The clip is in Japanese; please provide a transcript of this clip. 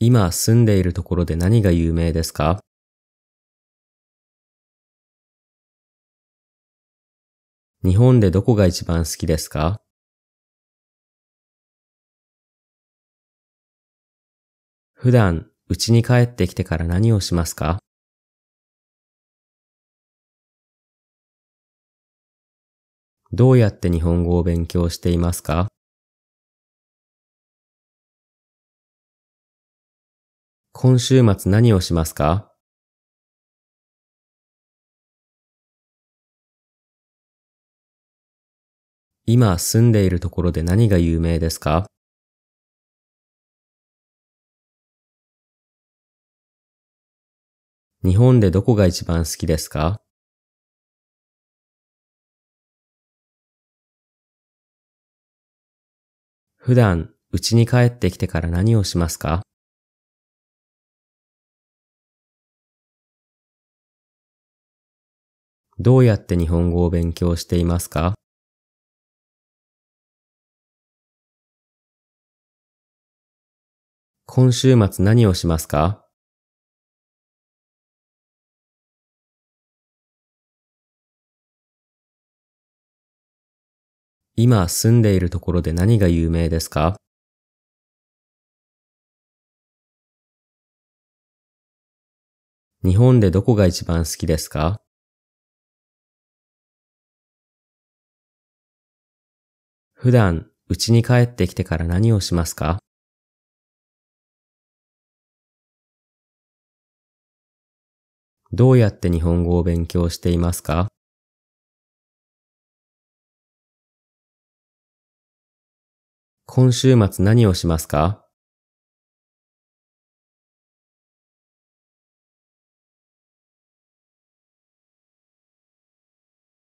今住んでいるところで何が有名ですか日本でどこが一番好きですか普段、家に帰ってきてから何をしますかどうやって日本語を勉強していますか今週末何をしますか今住んでいるところで何が有名ですか日本でどこが一番好きですか普段、家に帰ってきてから何をしますかどうやって日本語を勉強していますか今週末何をしますか今住んでいるところで何が有名ですか日本でどこが一番好きですか普段、家に帰ってきてから何をしますかどうやって日本語を勉強していますか今週末何をしますか